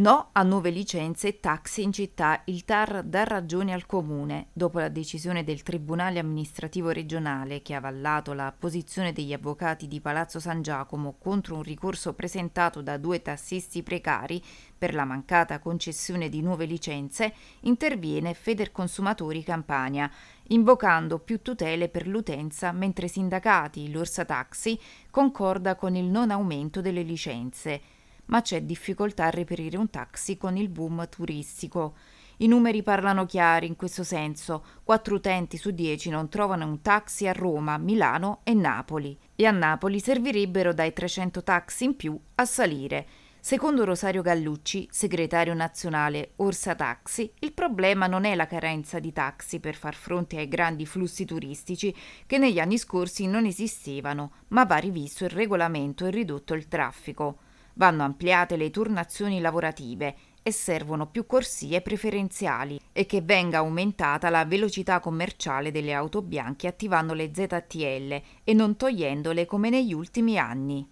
No a nuove licenze e taxi in città, il TAR dà ragione al comune. Dopo la decisione del Tribunale amministrativo regionale che ha avallato la posizione degli avvocati di Palazzo San Giacomo contro un ricorso presentato da due tassisti precari per la mancata concessione di nuove licenze, interviene Feder Consumatori Campania, invocando più tutele per l'utenza mentre i sindacati, l'Orsa Taxi, concorda con il non aumento delle licenze ma c'è difficoltà a reperire un taxi con il boom turistico. I numeri parlano chiari in questo senso. 4 utenti su 10 non trovano un taxi a Roma, Milano e Napoli. E a Napoli servirebbero dai 300 taxi in più a salire. Secondo Rosario Gallucci, segretario nazionale Orsa Taxi, il problema non è la carenza di taxi per far fronte ai grandi flussi turistici che negli anni scorsi non esistevano, ma va rivisto il regolamento e ridotto il traffico vanno ampliate le turnazioni lavorative e servono più corsie preferenziali e che venga aumentata la velocità commerciale delle auto bianche attivando le ZTL e non togliendole come negli ultimi anni.